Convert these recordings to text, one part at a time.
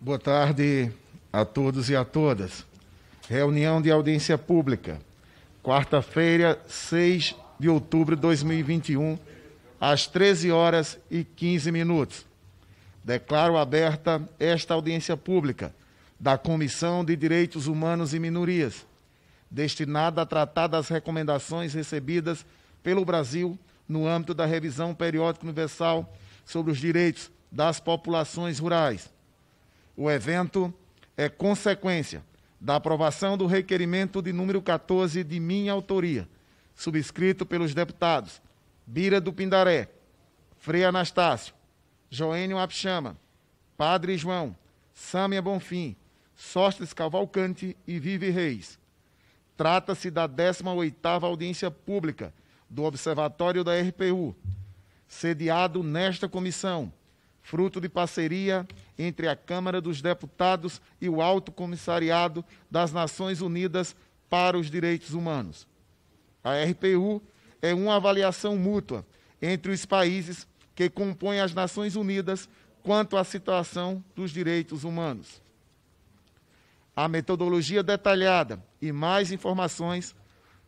Boa tarde a todos e a todas. Reunião de audiência pública, quarta-feira, 6 de outubro de 2021, às 13 horas e 15 minutos. Declaro aberta esta audiência pública da Comissão de Direitos Humanos e Minorias, destinada a tratar das recomendações recebidas pelo Brasil no âmbito da revisão periódica universal sobre os direitos das populações rurais o evento é consequência da aprovação do requerimento de número 14 de minha autoria, subscrito pelos deputados Bira do Pindaré, Frei Anastácio, Joênio Apchama, Padre João, Sâmia Bonfim, Sostres Cavalcante e Vive Reis. Trata-se da 18ª audiência pública do Observatório da RPU, sediado nesta comissão, fruto de parceria entre a Câmara dos Deputados e o Alto Comissariado das Nações Unidas para os Direitos Humanos. A RPU é uma avaliação mútua entre os países que compõem as Nações Unidas quanto à situação dos direitos humanos. A metodologia detalhada e mais informações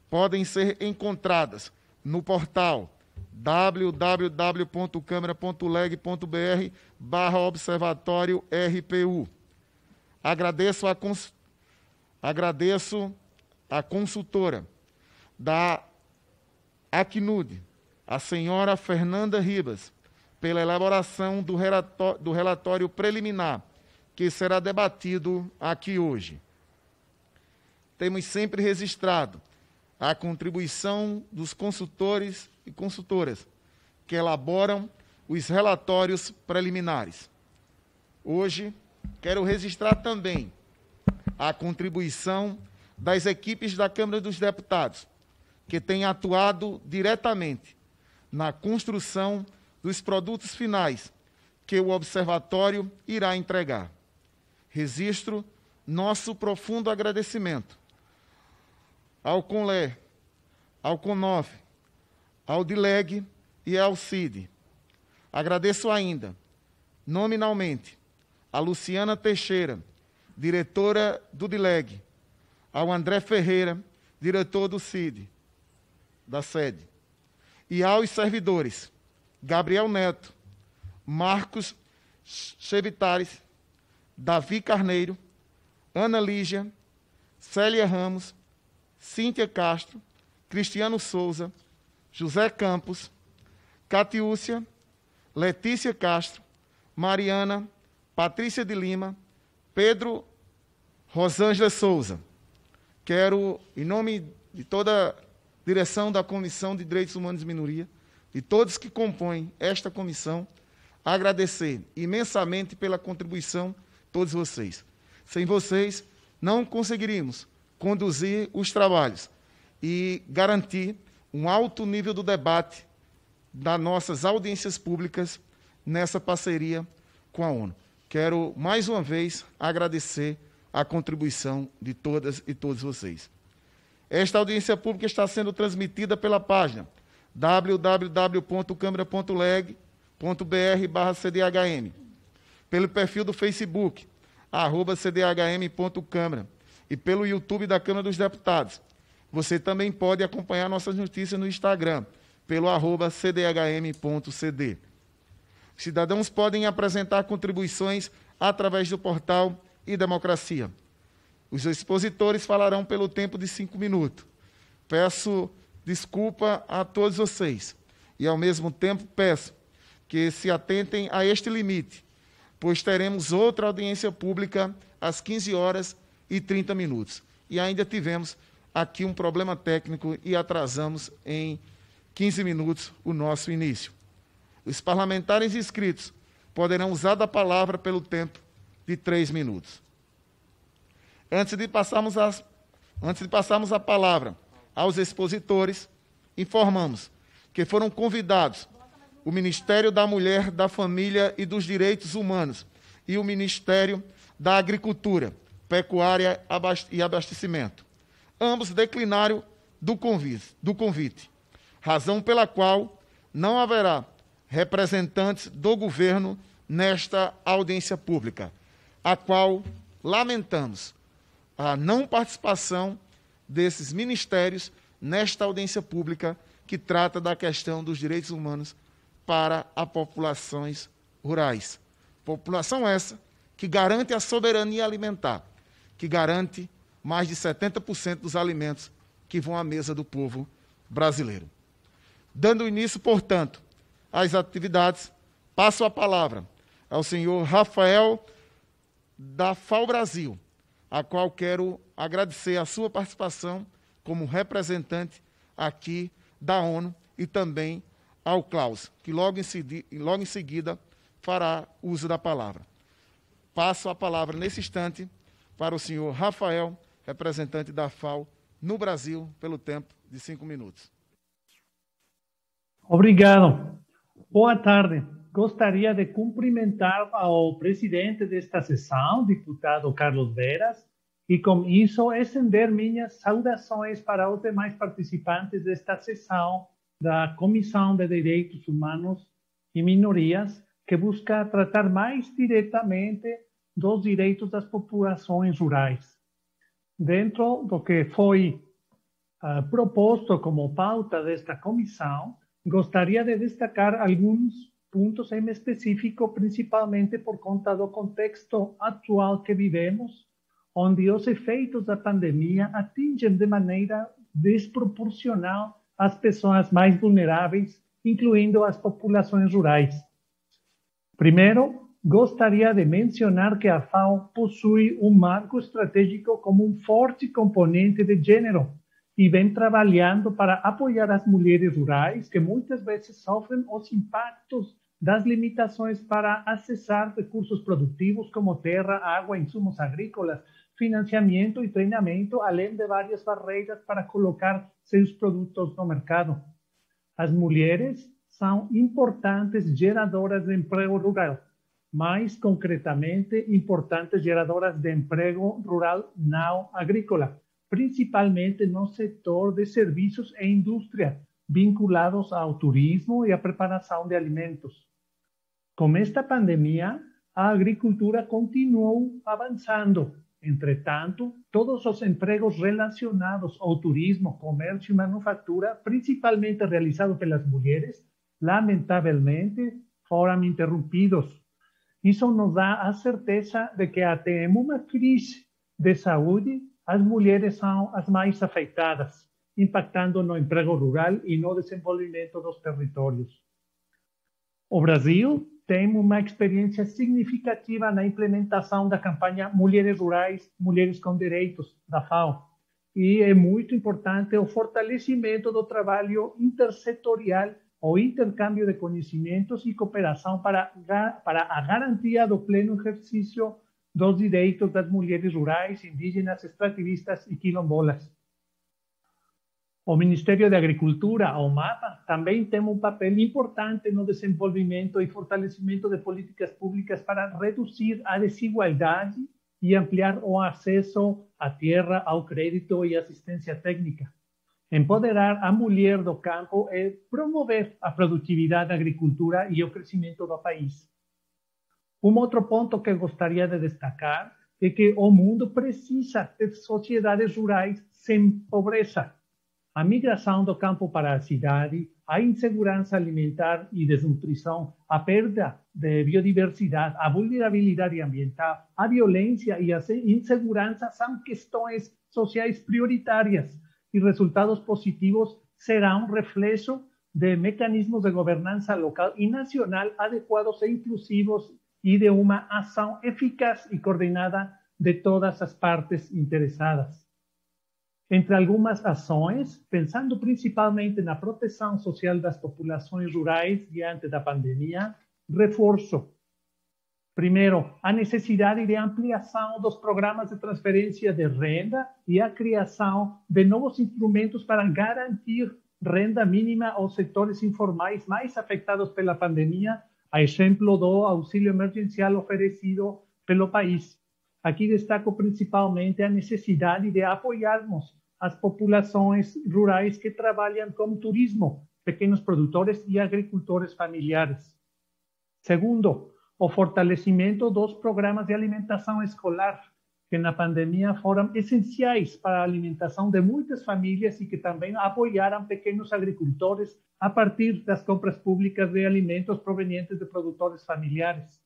podem ser encontradas no portal www.câmara.leg.br barra observatório RPU. Agradeço a, cons... Agradeço a consultora da Acnud, a senhora Fernanda Ribas, pela elaboração do, do relatório preliminar que será debatido aqui hoje. Temos sempre registrado a contribuição dos consultores e consultoras que elaboram os relatórios preliminares. Hoje, quero registrar também a contribuição das equipes da Câmara dos Deputados, que têm atuado diretamente na construção dos produtos finais que o Observatório irá entregar. Registro nosso profundo agradecimento ao CONLE, ao CONOF, ao Dileg e ao Cid. Agradeço ainda, nominalmente, a Luciana Teixeira, diretora do Dileg, ao André Ferreira, diretor do CID, da sede, e aos servidores Gabriel Neto, Marcos Chevitares, Davi Carneiro, Ana Lígia, Célia Ramos, Cíntia Castro, Cristiano Souza, José Campos, Catiúcia, Letícia Castro, Mariana, Patrícia de Lima, Pedro Rosângela Souza. Quero, em nome de toda a direção da Comissão de Direitos Humanos e Minoria, de todos que compõem esta comissão, agradecer imensamente pela contribuição de todos vocês. Sem vocês, não conseguiríamos conduzir os trabalhos e garantir um alto nível do debate das nossas audiências públicas nessa parceria com a ONU. Quero mais uma vez agradecer a contribuição de todas e todos vocês. Esta audiência pública está sendo transmitida pela página www.câmara.leg.br/cdhm, pelo perfil do Facebook arroba cdhm.câmara e pelo YouTube da Câmara dos Deputados você também pode acompanhar nossas notícias no Instagram, pelo arroba cdhm.cd. Cidadãos podem apresentar contribuições através do portal e democracia. Os expositores falarão pelo tempo de cinco minutos. Peço desculpa a todos vocês e, ao mesmo tempo, peço que se atentem a este limite, pois teremos outra audiência pública às 15 horas e 30 minutos. E ainda tivemos aqui um problema técnico e atrasamos em 15 minutos o nosso início. Os parlamentares inscritos poderão usar da palavra pelo tempo de três minutos. Antes de passarmos, as, antes de passarmos a palavra aos expositores, informamos que foram convidados o Ministério da Mulher, da Família e dos Direitos Humanos e o Ministério da Agricultura, Pecuária e Abastecimento ambos declinaram do convite, do convite, razão pela qual não haverá representantes do governo nesta audiência pública, a qual lamentamos a não participação desses ministérios nesta audiência pública que trata da questão dos direitos humanos para as populações rurais. População essa que garante a soberania alimentar, que garante mais de 70% dos alimentos que vão à mesa do povo brasileiro. Dando início, portanto, às atividades, passo a palavra ao senhor Rafael da FAO Brasil, a qual quero agradecer a sua participação como representante aqui da ONU e também ao Klaus, que logo em, seguida, logo em seguida fará uso da palavra. Passo a palavra nesse instante para o senhor Rafael representante da FAO no Brasil, pelo tempo de cinco minutos. Obrigado. Boa tarde. Gostaria de cumprimentar ao presidente desta sessão, deputado Carlos Veras, e com isso estender minhas saudações para os demais participantes desta sessão da Comissão de Direitos Humanos e Minorias, que busca tratar mais diretamente dos direitos das populações rurais dentro do que foi uh, proposto como pauta desta comissão, gostaria de destacar alguns pontos em específico, principalmente por conta do contexto atual que vivemos, onde os efeitos da pandemia atingem de maneira desproporcional as pessoas mais vulneráveis, incluindo as populações rurais. Primeiro, gostaria de mencionar que a FAO possui um marco estratégico como um forte componente de gênero e vem trabalhando para apoiar as mulheres rurais que muitas vezes sofrem os impactos das limitações para acessar recursos produtivos como terra, água, insumos agrícolas, financiamento e treinamento, além de várias barreiras para colocar seus produtos no mercado. As mulheres são importantes geradoras de emprego rural más concretamente importantes geradoras de empleo rural no agrícola, principalmente en no sector de servicios e industria, vinculados al turismo y a preparación de alimentos. Con esta pandemia, la agricultura avanzando. Entre Entretanto, todos los empleos relacionados al turismo, comercio y manufactura, principalmente realizados por las mujeres, lamentablemente, fueron interrumpidos. Isso nos dá a certeza de que até em uma crise de saúde, as mulheres são as mais afetadas, impactando no emprego rural e no desenvolvimento dos territórios. O Brasil tem uma experiência significativa na implementação da campanha Mulheres Rurais, Mulheres com Direitos, da FAO, e é muito importante o fortalecimento do trabalho intersetorial o intercambio de conocimientos y cooperación para, para el pleno ejercicio pleno los derechos de las mujeres rurales, indígenas, extractivistas y quilombolas. O Ministerio de Agricultura, o MAPA, también tiene un papel importante en el desenvolvimiento y fortalecimiento de políticas públicas para reducir la desigualdad y ampliar o acceso a tierra, al crédito y asistencia técnica. Empoderar a mulier do campo es promover a productividad da agricultura y el crecimiento del país. Un otro punto que gustaría de destacar es que el mundo precisa de sociedades rurais sin pobreza. A migração do campo para a cidade, a insegurança alimentar e desnutrição, a perda de biodiversidad, a vulnerabilidade ambiental, a violencia y a inseguridad son questões sociales prioritárias y resultados positivos será un reflejo de mecanismos de gobernanza local y nacional adecuados e inclusivos y de una acción eficaz y coordinada de todas las partes interesadas. Entre algunas acciones, pensando principalmente en la protección social de las poblaciones rurales y ante la pandemia, refuerzo. Primeiro, a necessidade de ampliação dos programas de transferência de renda e a criação de novos instrumentos para garantir renda mínima aos setores informais mais afetados pela pandemia, a exemplo do auxílio emergencial oferecido pelo país. Aqui destaco principalmente a necessidade de apoiarmos as populações rurais que trabalham com turismo, pequenos produtores e agricultores familiares. Segundo, o fortalecimento dos programas de alimentación escolar que en la pandemia fueron esenciales para la alimentación de muchas familias y que también apoiaram pequeños agricultores a partir de las compras públicas de alimentos provenientes de productores familiares.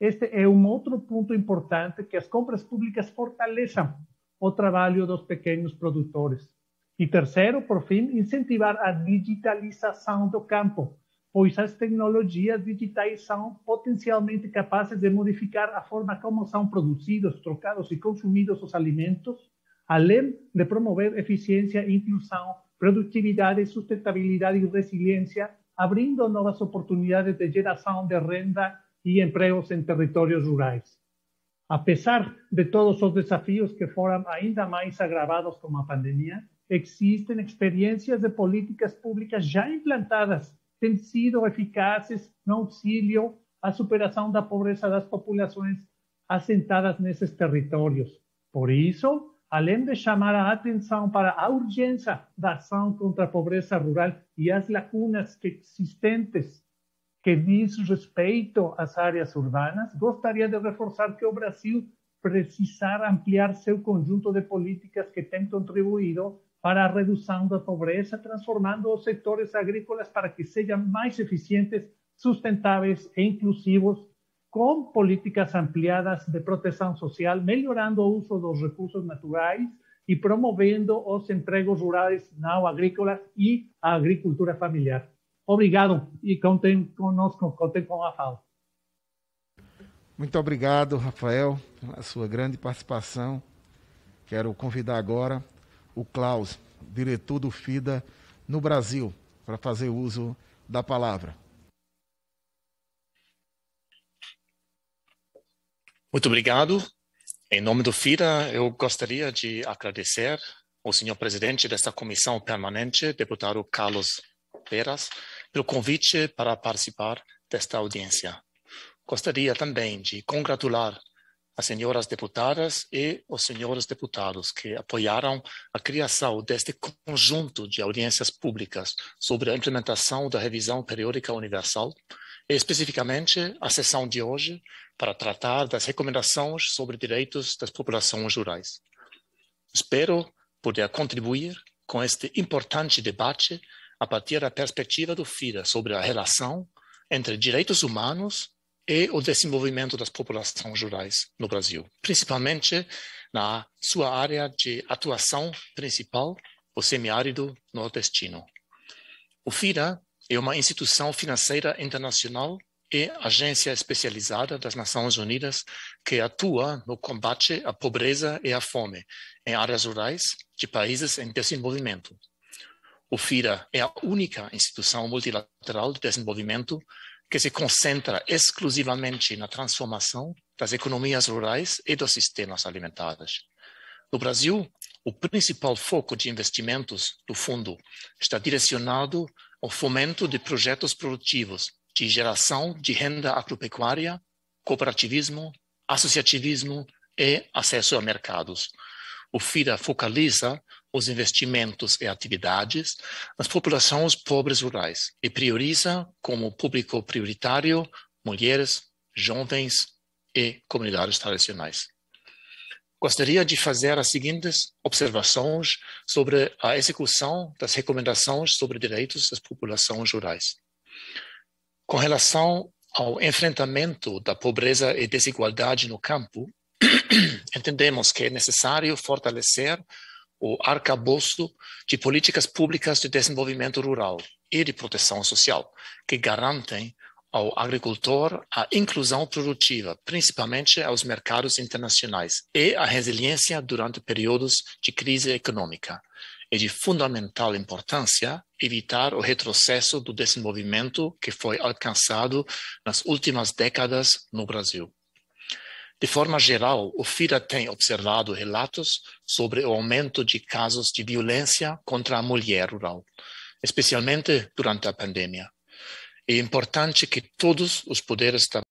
Este es un otro punto importante que las compras públicas el trabajo de dos pequeños productores. Y tercero, por fin, incentivar a digitalización del campo, pues as tecnologías digitales son potencialmente capaces de modificar la forma como son producidos, trocados y consumidos los alimentos, além de promover eficiencia, inclusión, productividad, sustentabilidad y resiliencia, abriendo nuevas oportunidades de generación de renda empleos en territorios rurales. A pesar de todos los desafíos que fueron ainda más agravados con la pandemia, existen experiencias de políticas públicas ya implantadas han sido eficaces no auxílio superación superação da pobreza de das asentadas en esos territorios. Por isso, além de chamar a atención para a urgência da ação contra a pobreza rural y as lacunas existentes que diz respeito às áreas urbanas, gostaria de reforçar que o Brasil precisará ampliar seu conjunto de políticas que tem contribuído para a redução da pobreza, transformando os setores agrícolas para que sejam mais eficientes, sustentáveis e inclusivos, com políticas ampliadas de proteção social, melhorando o uso dos recursos naturais e promovendo os empregos rurais não agrícolas e a agricultura familiar. Obrigado e contem conosco, contem com a FAO. Muito obrigado, Rafael, pela sua grande participação. Quero convidar agora o Klaus, diretor do FIDA no Brasil, para fazer uso da palavra. Muito obrigado. Em nome do FIDA, eu gostaria de agradecer ao senhor presidente desta comissão permanente, deputado Carlos Veras, pelo convite para participar desta audiência. Gostaria também de congratular as senhoras deputadas e os senhores deputados que apoiaram a criação deste conjunto de audiências públicas sobre a implementação da revisão periódica universal, e especificamente a sessão de hoje para tratar das recomendações sobre direitos das populações rurais. Espero poder contribuir com este importante debate a partir da perspectiva do FIRA sobre a relação entre direitos humanos e o desenvolvimento das populações rurais no Brasil, principalmente na sua área de atuação principal, o semiárido nordestino. O FIRA é uma instituição financeira internacional e agência especializada das Nações Unidas que atua no combate à pobreza e à fome em áreas rurais de países em desenvolvimento. O FIRA é a única instituição multilateral de desenvolvimento que se concentra exclusivamente na transformação das economias rurais e dos sistemas alimentares. No Brasil, o principal foco de investimentos do fundo está direcionado ao fomento de projetos produtivos de geração de renda agropecuária, cooperativismo, associativismo e acesso a mercados. O FIDA focaliza os investimentos e atividades nas populações pobres rurais e prioriza como público prioritário mulheres, jovens e comunidades tradicionais. Gostaria de fazer as seguintes observações sobre a execução das recomendações sobre direitos das populações rurais. Com relação ao enfrentamento da pobreza e desigualdade no campo, entendemos que é necessário fortalecer o arcabouço de políticas públicas de desenvolvimento rural e de proteção social, que garantem ao agricultor a inclusão produtiva, principalmente aos mercados internacionais, e a resiliência durante períodos de crise econômica. É de fundamental importância evitar o retrocesso do desenvolvimento que foi alcançado nas últimas décadas no Brasil. De forma geral, o FIDA tem observado relatos sobre o aumento de casos de violência contra a mulher rural, especialmente durante a pandemia. É importante que todos os poderes da